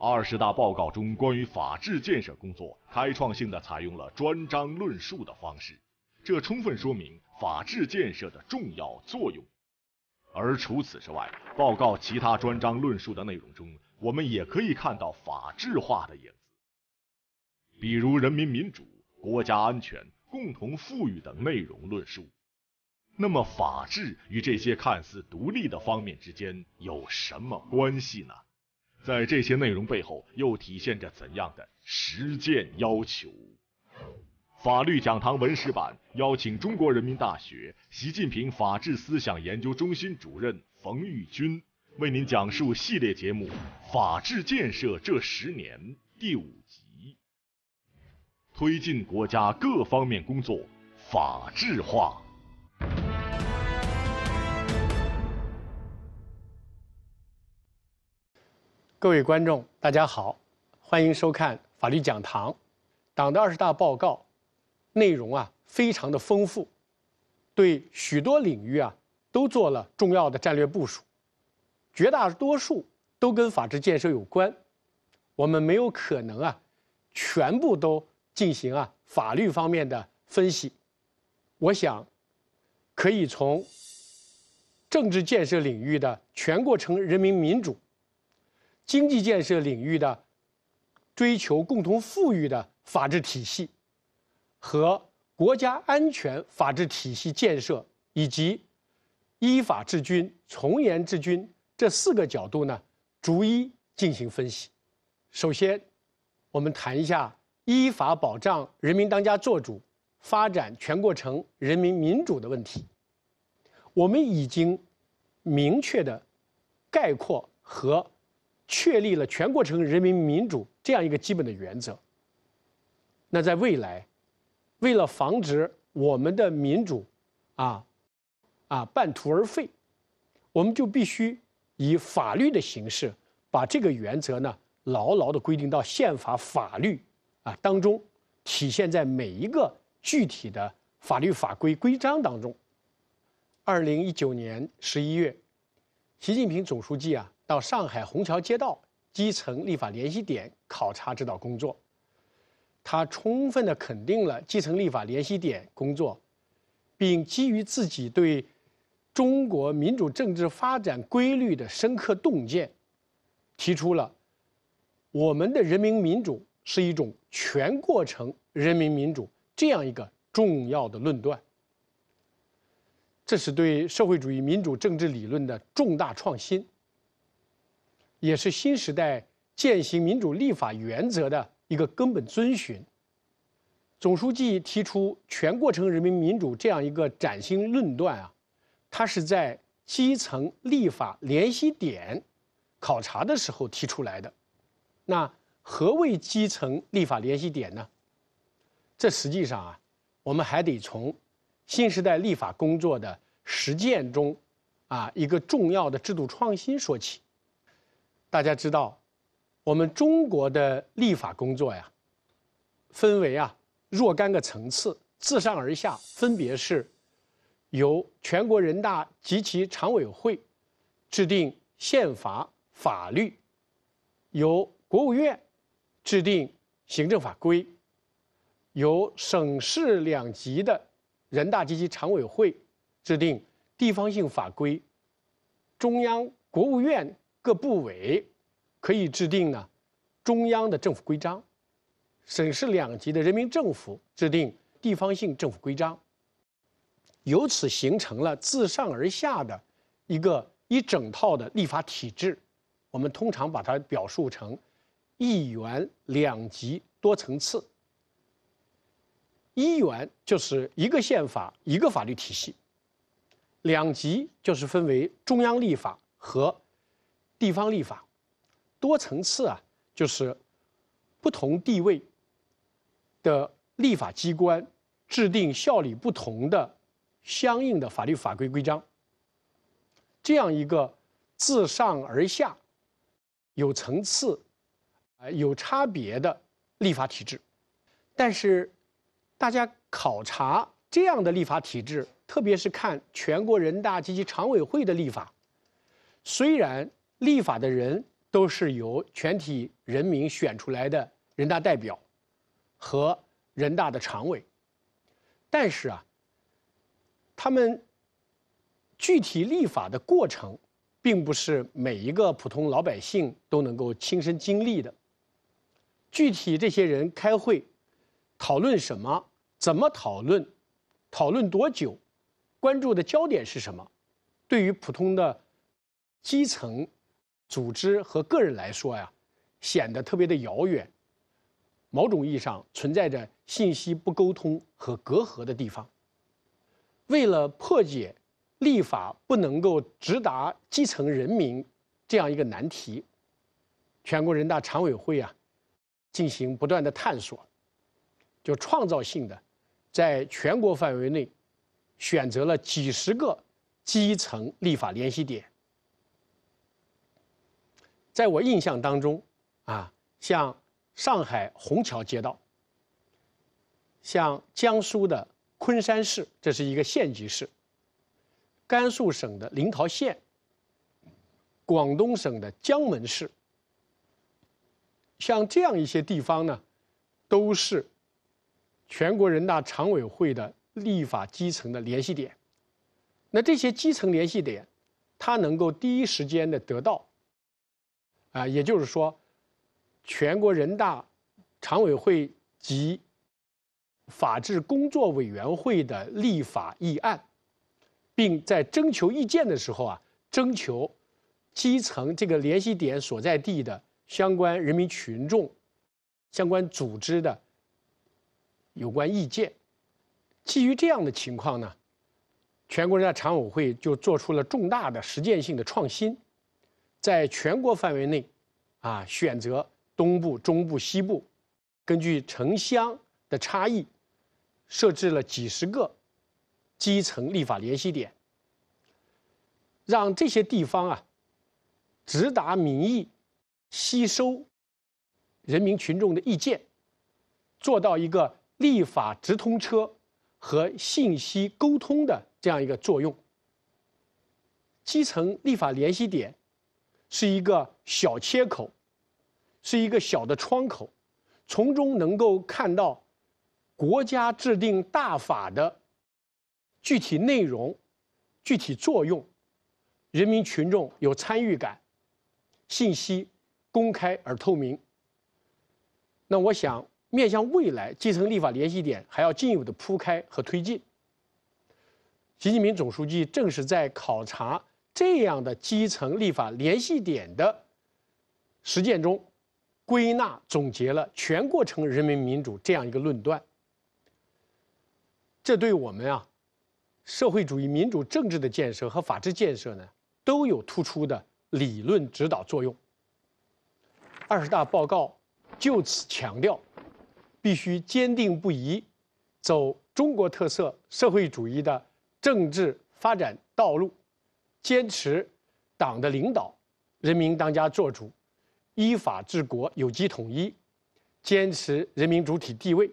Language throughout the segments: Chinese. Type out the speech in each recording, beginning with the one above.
二十大报告中关于法治建设工作，开创性地采用了专章论述的方式，这充分说明法治建设的重要作用。而除此之外，报告其他专章论述的内容中，我们也可以看到法治化的影子，比如人民民主、国家安全、共同富裕等内容论述。那么，法治与这些看似独立的方面之间有什么关系呢？在这些内容背后，又体现着怎样的实践要求？法律讲堂文史版邀请中国人民大学习近平法治思想研究中心主任冯玉军为您讲述系列节目《法治建设这十年》第五集：推进国家各方面工作法治化。各位观众，大家好，欢迎收看法律讲堂。党的二十大报告内容啊，非常的丰富，对许多领域啊都做了重要的战略部署，绝大多数都跟法治建设有关。我们没有可能啊，全部都进行啊法律方面的分析。我想可以从政治建设领域的全过程人民民主。经济建设领域的追求共同富裕的法治体系和国家安全法治体系建设，以及依法治军、从严治军这四个角度呢，逐一进行分析。首先，我们谈一下依法保障人民当家作主、发展全过程人民民主的问题。我们已经明确的概括和。确立了全过程人民民主这样一个基本的原则。那在未来，为了防止我们的民主，啊，啊半途而废，我们就必须以法律的形式把这个原则呢牢牢地规定到宪法法律啊当中，体现在每一个具体的法律法规规章当中。二零一九年十一月，习近平总书记啊。到上海虹桥街道基层立法联系点考察指导工作，他充分地肯定了基层立法联系点工作，并基于自己对中国民主政治发展规律的深刻洞见，提出了我们的人民民主是一种全过程人民民主这样一个重要的论断，这是对社会主义民主政治理论的重大创新。也是新时代践行民主立法原则的一个根本遵循。总书记提出“全过程人民民主”这样一个崭新论断啊，他是在基层立法联系点考察的时候提出来的。那何为基层立法联系点呢？这实际上啊，我们还得从新时代立法工作的实践中啊一个重要的制度创新说起。大家知道，我们中国的立法工作呀，分为啊若干个层次，自上而下分别是，由全国人大及其常委会制定宪法法律，由国务院制定行政法规，由省市两级的人大及其常委会制定地方性法规，中央国务院。各部委可以制定呢中央的政府规章，省市两级的人民政府制定地方性政府规章。由此形成了自上而下的一个一整套的立法体制，我们通常把它表述成一元两级多层次。一元就是一个宪法一个法律体系，两级就是分为中央立法和。地方立法，多层次啊，就是不同地位的立法机关制定效力不同的相应的法律法规规章，这样一个自上而下有层次、啊有差别的立法体制。但是，大家考察这样的立法体制，特别是看全国人大及其常委会的立法，虽然。立法的人都是由全体人民选出来的人大代表和人大的常委，但是啊，他们具体立法的过程，并不是每一个普通老百姓都能够亲身经历的。具体这些人开会讨论什么，怎么讨论，讨论多久，关注的焦点是什么，对于普通的基层。组织和个人来说呀，显得特别的遥远，某种意义上存在着信息不沟通和隔阂的地方。为了破解立法不能够直达基层人民这样一个难题，全国人大常委会啊，进行不断的探索，就创造性的在全国范围内选择了几十个基层立法联系点。在我印象当中，啊，像上海虹桥街道，像江苏的昆山市，这是一个县级市，甘肃省的临洮县，广东省的江门市，像这样一些地方呢，都是全国人大常委会的立法基层的联系点。那这些基层联系点，它能够第一时间的得到。啊，也就是说，全国人大常委会及法制工作委员会的立法议案，并在征求意见的时候啊，征求基层这个联系点所在地的相关人民群众、相关组织的有关意见。基于这样的情况呢，全国人大常委会就做出了重大的实践性的创新。在全国范围内，啊，选择东部、中部、西部，根据城乡的差异，设置了几十个基层立法联系点，让这些地方啊，直达民意，吸收人民群众的意见，做到一个立法直通车和信息沟通的这样一个作用。基层立法联系点。是一个小切口，是一个小的窗口，从中能够看到国家制定大法的具体内容、具体作用，人民群众有参与感，信息公开而透明。那我想，面向未来，基层立法联系点还要进一步的铺开和推进。习近平总书记正是在考察。这样的基层立法联系点的实践中，归纳总结了全过程人民民主这样一个论断。这对我们啊，社会主义民主政治的建设和法治建设呢，都有突出的理论指导作用。二十大报告就此强调，必须坚定不移走中国特色社会主义的政治发展道路。坚持党的领导、人民当家作主、依法治国有机统一，坚持人民主体地位，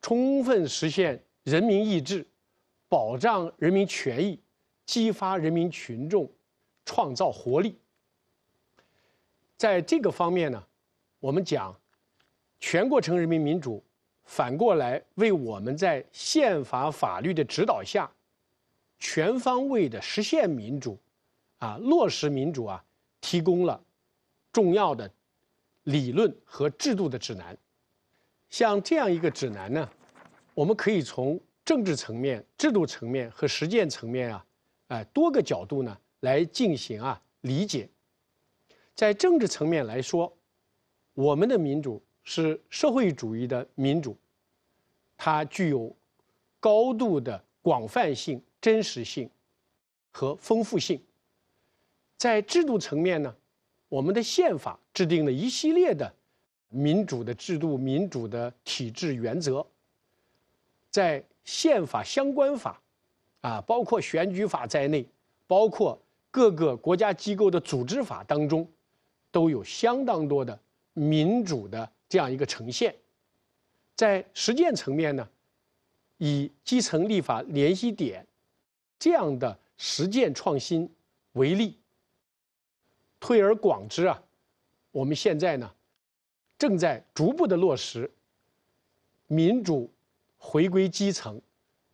充分实现人民意志，保障人民权益，激发人民群众创造活力。在这个方面呢，我们讲全过程人民民主，反过来为我们在宪法法律的指导下。全方位的实现民主，啊，落实民主啊，提供了重要的理论和制度的指南。像这样一个指南呢，我们可以从政治层面、制度层面和实践层面啊，呃，多个角度呢来进行啊理解。在政治层面来说，我们的民主是社会主义的民主，它具有高度的广泛性。真实性和丰富性，在制度层面呢，我们的宪法制定了一系列的民主的制度、民主的体制原则。在宪法相关法，啊，包括选举法在内，包括各个国家机构的组织法当中，都有相当多的民主的这样一个呈现。在实践层面呢，以基层立法联系点。这样的实践创新为例，推而广之啊，我们现在呢，正在逐步的落实民主回归基层、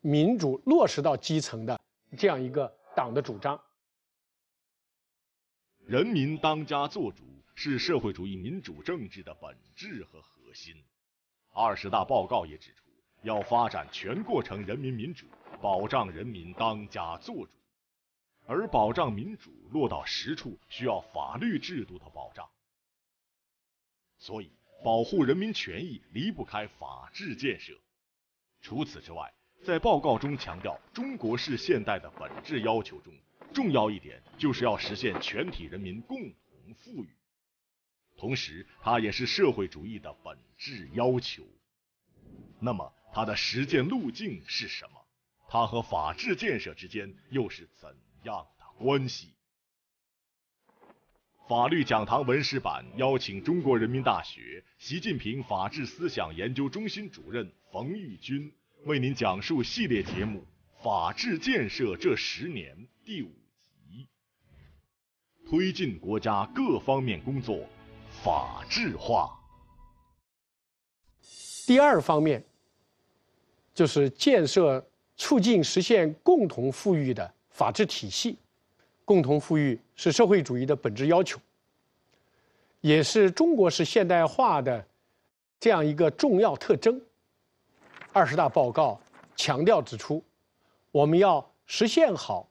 民主落实到基层的这样一个党的主张。人民当家作主是社会主义民主政治的本质和核心。二十大报告也指出。要发展全过程人民民主，保障人民当家作主，而保障民主落到实处，需要法律制度的保障。所以，保护人民权益离不开法治建设。除此之外，在报告中强调中国式现代的本质要求中，重要一点就是要实现全体人民共同富裕，同时它也是社会主义的本质要求。那么，它的实践路径是什么？它和法治建设之间又是怎样的关系？法律讲堂文史版邀请中国人民大学习近平法治思想研究中心主任冯玉军为您讲述系列节目《法治建设这十年》第五集：推进国家各方面工作法治化。第二方面。就是建设、促进、实现共同富裕的法治体系。共同富裕是社会主义的本质要求，也是中国式现代化的这样一个重要特征。二十大报告强调指出，我们要实现好、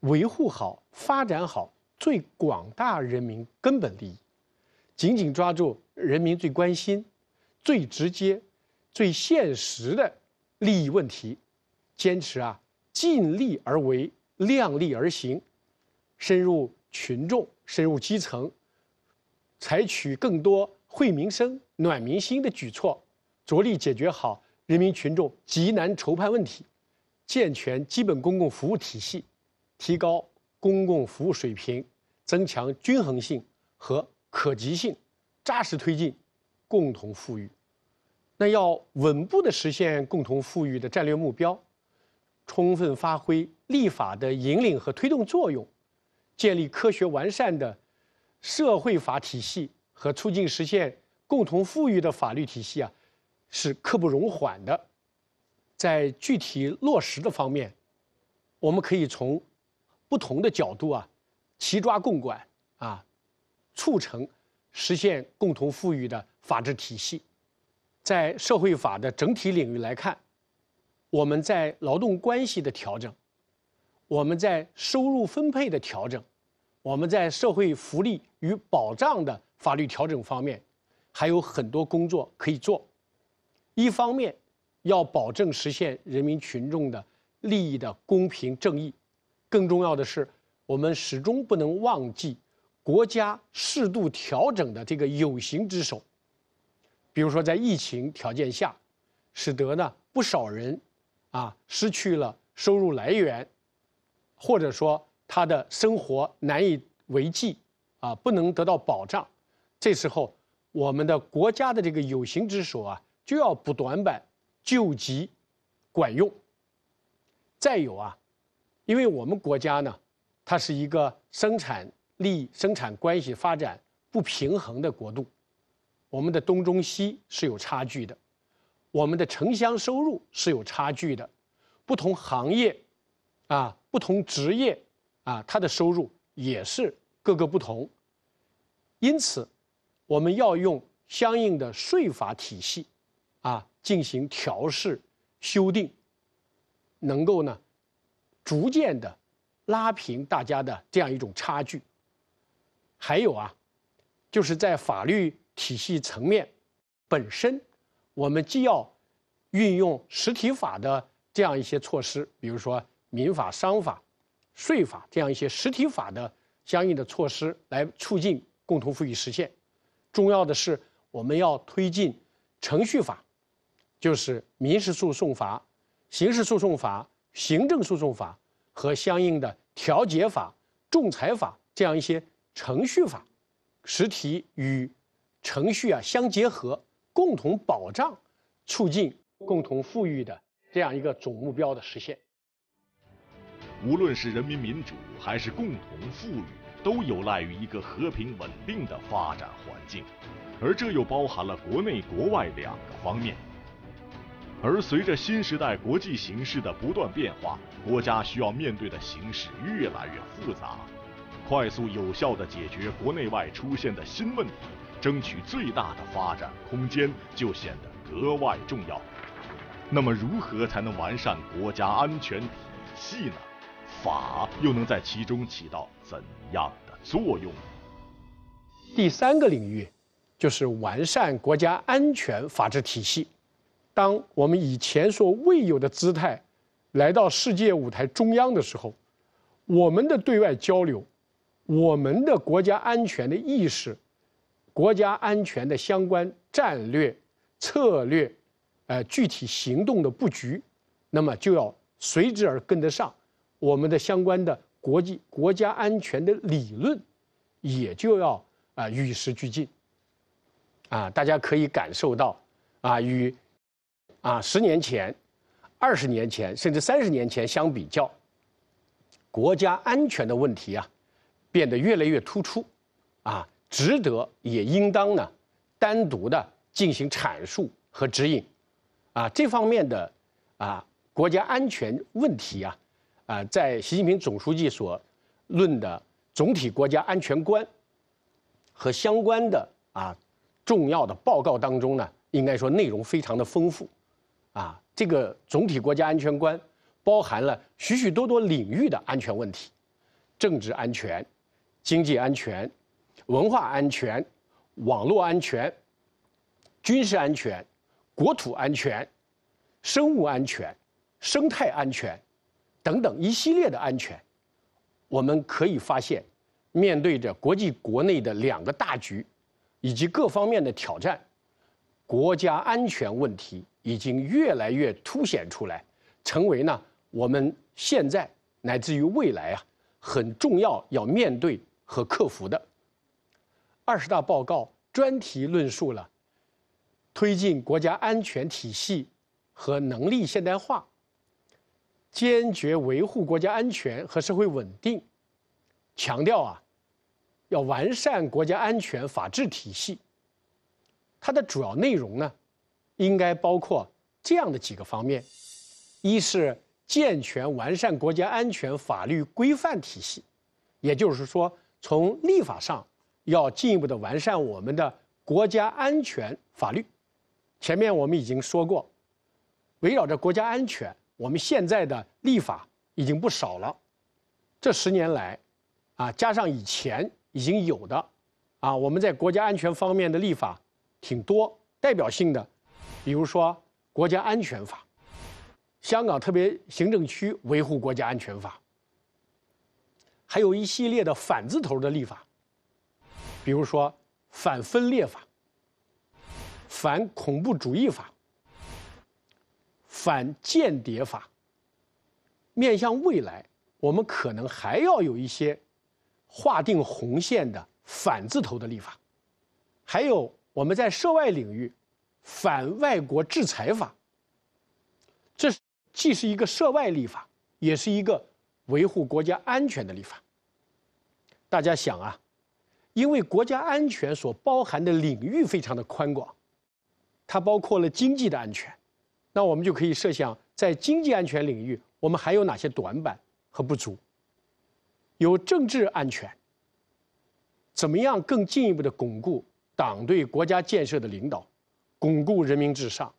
维护好、发展好最广大人民根本利益，紧紧抓住人民最关心、最直接、最现实的。利益问题，坚持啊尽力而为、量力而行，深入群众、深入基层，采取更多惠民生、暖民心的举措，着力解决好人民群众急难愁盼问题，健全基本公共服务体系，提高公共服务水平，增强均衡性和可及性，扎实推进共同富裕。那要稳步地实现共同富裕的战略目标，充分发挥立法的引领和推动作用，建立科学完善的社会法体系和促进实现共同富裕的法律体系啊，是刻不容缓的。在具体落实的方面，我们可以从不同的角度啊，齐抓共管啊，促成实现共同富裕的法治体系。在社会法的整体领域来看，我们在劳动关系的调整，我们在收入分配的调整，我们在社会福利与保障的法律调整方面，还有很多工作可以做。一方面，要保证实现人民群众的利益的公平正义，更重要的是，我们始终不能忘记国家适度调整的这个有形之手。比如说，在疫情条件下，使得呢不少人啊失去了收入来源，或者说他的生活难以为继啊，不能得到保障。这时候，我们的国家的这个有形之手啊，就要补短板、救急，管用。再有啊，因为我们国家呢，它是一个生产力、生产关系发展不平衡的国度。我们的东中西是有差距的，我们的城乡收入是有差距的，不同行业，啊，不同职业，啊，他的收入也是各个不同。因此，我们要用相应的税法体系，啊，进行调试、修订，能够呢，逐渐的拉平大家的这样一种差距。还有啊，就是在法律。体系层面，本身，我们既要运用实体法的这样一些措施，比如说民法、商法、税法这样一些实体法的相应的措施来促进共同富裕实现。重要的是，我们要推进程序法，就是民事诉讼法、刑事诉讼法、行政诉讼法和相应的调解法、仲裁法这样一些程序法，实体与。程序啊相结合，共同保障、促进共同富裕的这样一个总目标的实现。无论是人民民主还是共同富裕，都有赖于一个和平稳定的发展环境，而这又包含了国内国外两个方面。而随着新时代国际形势的不断变化，国家需要面对的形势越来越复杂，快速有效地解决国内外出现的新问题。争取最大的发展空间就显得格外重要。那么，如何才能完善国家安全体系呢？法又能在其中起到怎样的作用？第三个领域，就是完善国家安全法治体系。当我们以前所未有的姿态来到世界舞台中央的时候，我们的对外交流，我们的国家安全的意识。国家安全的相关战略、策略，呃，具体行动的布局，那么就要随之而跟得上。我们的相关的国际国家安全的理论，也就要啊与时俱进。啊，大家可以感受到，啊，与啊十年前、二十年前甚至三十年前相比较，国家安全的问题啊，变得越来越突出，啊。值得也应当呢，单独的进行阐述和指引，啊，这方面的，啊，国家安全问题啊，啊，在习近平总书记所论的总体国家安全观和相关的啊重要的报告当中呢，应该说内容非常的丰富，啊，这个总体国家安全观包含了许许多多领域的安全问题，政治安全、经济安全。文化安全、网络安全、军事安全、国土安全、生物安全、生态安全等等一系列的安全，我们可以发现，面对着国际国内的两个大局以及各方面的挑战，国家安全问题已经越来越凸显出来，成为呢我们现在乃至于未来啊很重要要面对和克服的。二十大报告专题论述了推进国家安全体系和能力现代化，坚决维护国家安全和社会稳定，强调啊，要完善国家安全法治体系。它的主要内容呢，应该包括这样的几个方面：一是健全完善国家安全法律规范体系，也就是说，从立法上。要进一步的完善我们的国家安全法律。前面我们已经说过，围绕着国家安全，我们现在的立法已经不少了。这十年来，啊，加上以前已经有的，啊，我们在国家安全方面的立法挺多，代表性的，比如说《国家安全法》、《香港特别行政区维护国家安全法》，还有一系列的反字头的立法。比如说，反分裂法、反恐怖主义法、反间谍法。面向未来，我们可能还要有一些划定红线的“反”字头的立法，还有我们在涉外领域反外国制裁法。这既是一个涉外立法，也是一个维护国家安全的立法。大家想啊。因为国家安全所包含的领域非常的宽广，它包括了经济的安全，那我们就可以设想，在经济安全领域，我们还有哪些短板和不足？有政治安全，怎么样更进一步的巩固党对国家建设的领导，巩固人民至上，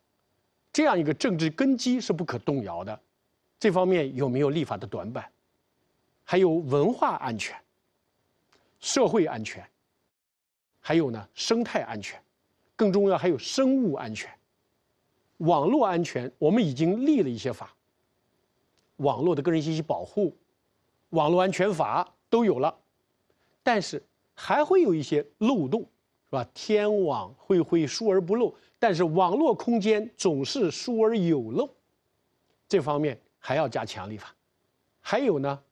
这样一个政治根基是不可动摇的，这方面有没有立法的短板？还有文化安全。社会安全，还有呢，生态安全，更重要还有生物安全，网络安全，我们已经立了一些法，网络的个人信息保护，网络安全法都有了，但是还会有一些漏洞，是吧？天网恢恢，疏而不漏，但是网络空间总是疏而有漏，这方面还要加强立法。还有呢，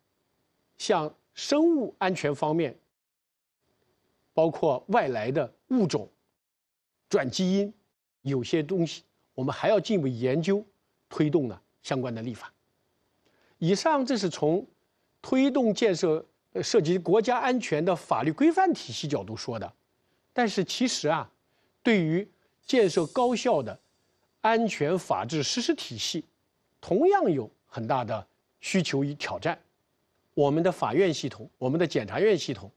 像生物安全方面。包括外来的物种、转基因，有些东西我们还要进一步研究，推动呢相关的立法。以上这是从推动建设涉及国家安全的法律规范体系角度说的，但是其实啊，对于建设高效的安全法治实施体系，同样有很大的需求与挑战。我们的法院系统，我们的检察院系统。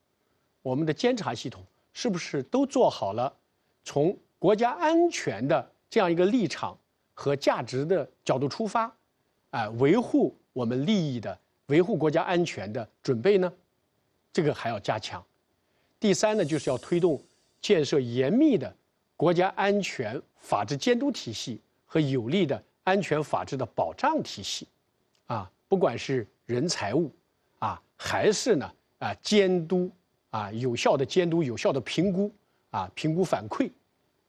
我们的监察系统是不是都做好了？从国家安全的这样一个立场和价值的角度出发，啊，维护我们利益的、维护国家安全的准备呢？这个还要加强。第三呢，就是要推动建设严密的国家安全法治监督体系和有力的安全法治的保障体系，啊，不管是人财物，啊，还是呢啊监督。啊，有效的监督、有效的评估，啊，评估反馈，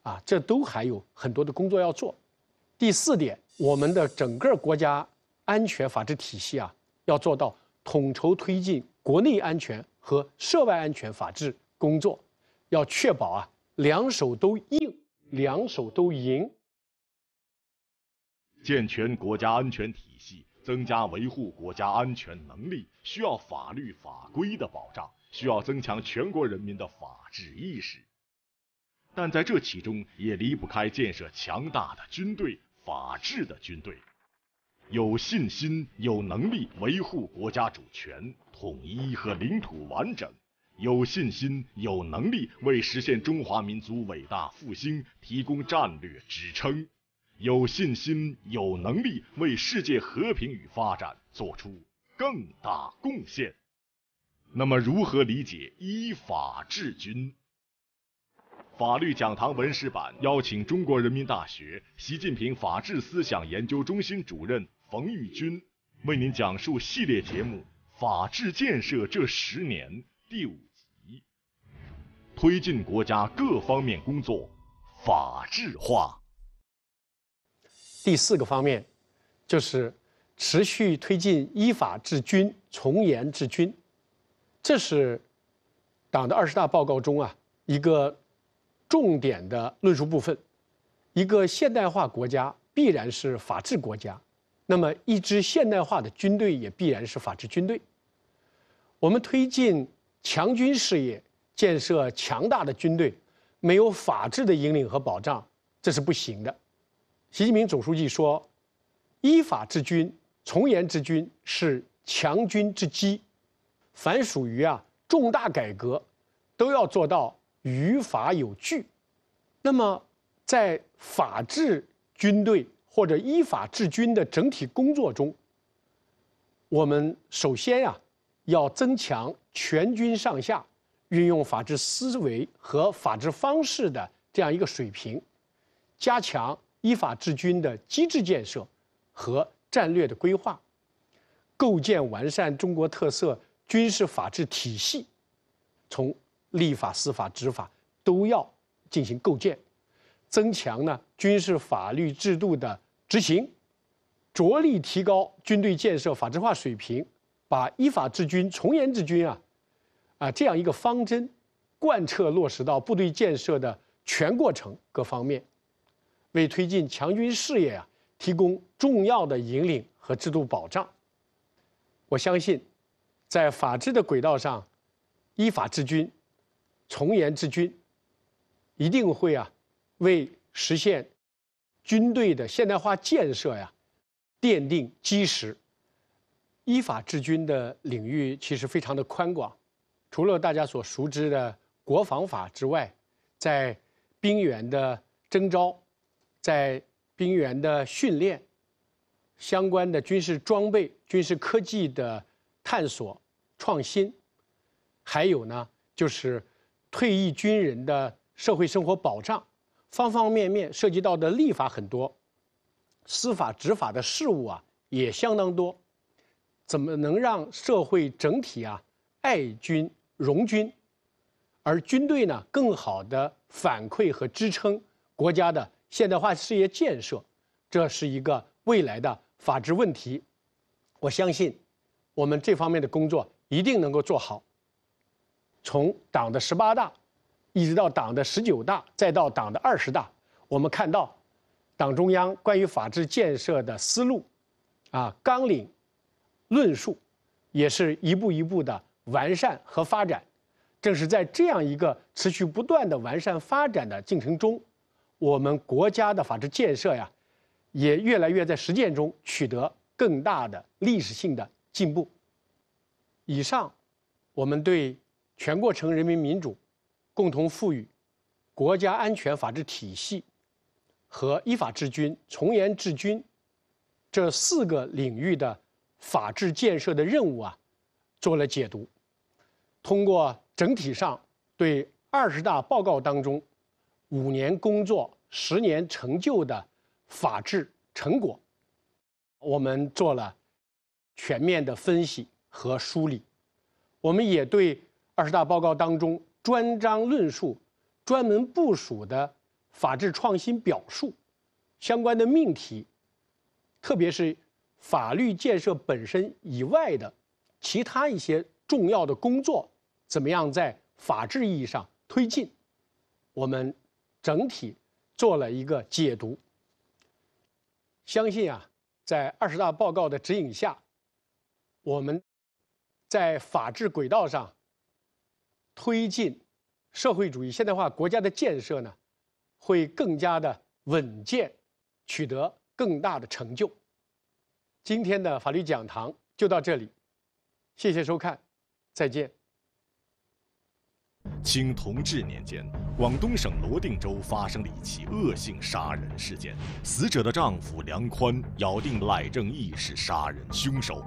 啊，这都还有很多的工作要做。第四点，我们的整个国家安全法治体系啊，要做到统筹推进国内安全和涉外安全法治工作，要确保啊，两手都硬，两手都赢。健全国家安全体系，增加维护国家安全能力，需要法律法规的保障。需要增强全国人民的法治意识，但在这其中也离不开建设强大的军队，法治的军队，有信心、有能力维护国家主权、统一和领土完整，有信心、有能力为实现中华民族伟大复兴提供战略支撑，有信心、有能力为世界和平与发展做出更大贡献。那么，如何理解依法治军？法律讲堂文史版邀请中国人民大学习近平法治思想研究中心主任冯玉军为您讲述系列节目《法治建设这十年》第五集：推进国家各方面工作法治化。第四个方面，就是持续推进依法治军、从严治军。这是党的二十大报告中啊一个重点的论述部分。一个现代化国家必然是法治国家，那么一支现代化的军队也必然是法治军队。我们推进强军事业，建设强大的军队，没有法治的引领和保障，这是不行的。习近平总书记说：“依法治军、从严治军是强军之基。”凡属于啊重大改革，都要做到于法有据。那么，在法治军队或者依法治军的整体工作中，我们首先呀要增强全军上下运用法治思维和法治方式的这样一个水平，加强依法治军的机制建设和战略的规划，构建完善中国特色。军事法治体系，从立法、司法、执法都要进行构建，增强呢军事法律制度的执行，着力提高军队建设法治化水平，把依法治军、从严治军啊，啊这样一个方针，贯彻落实到部队建设的全过程各方面，为推进强军事业啊提供重要的引领和制度保障。我相信。在法治的轨道上，依法治军、从严治军，一定会啊，为实现军队的现代化建设呀奠定基石。依法治军的领域其实非常的宽广，除了大家所熟知的国防法之外，在兵员的征招，在兵员的训练，相关的军事装备、军事科技的。探索、创新，还有呢，就是退役军人的社会生活保障，方方面面涉及到的立法很多，司法执法的事务啊也相当多，怎么能让社会整体啊爱军荣军，而军队呢更好地反馈和支撑国家的现代化事业建设，这是一个未来的法治问题，我相信。我们这方面的工作一定能够做好。从党的十八大一直到党的十九大，再到党的二十大，我们看到，党中央关于法治建设的思路、啊纲领、论述，也是一步一步的完善和发展。正是在这样一个持续不断的完善发展的进程中，我们国家的法治建设呀，也越来越在实践中取得更大的历史性的。进步。以上，我们对全过程人民民主、共同富裕、国家安全法治体系和依法治军、从严治军这四个领域的法治建设的任务啊，做了解读。通过整体上对二十大报告当中五年工作、十年成就的法治成果，我们做了。全面的分析和梳理，我们也对二十大报告当中专章论述、专门部署的法治创新表述、相关的命题，特别是法律建设本身以外的其他一些重要的工作，怎么样在法治意义上推进，我们整体做了一个解读。相信啊，在二十大报告的指引下。我们在法治轨道上推进社会主义现代化国家的建设呢，会更加的稳健，取得更大的成就。今天的法律讲堂就到这里，谢谢收看，再见。清同治年间，广东省罗定州发生了一起恶性杀人事件，死者的丈夫梁宽咬定赖正义是杀人凶手。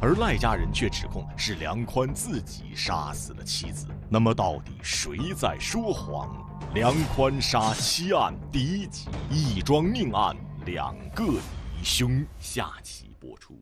而赖家人却指控是梁宽自己杀死了妻子。那么，到底谁在说谎？《梁宽杀妻案》第一集，一桩命案，两个疑凶，下期播出。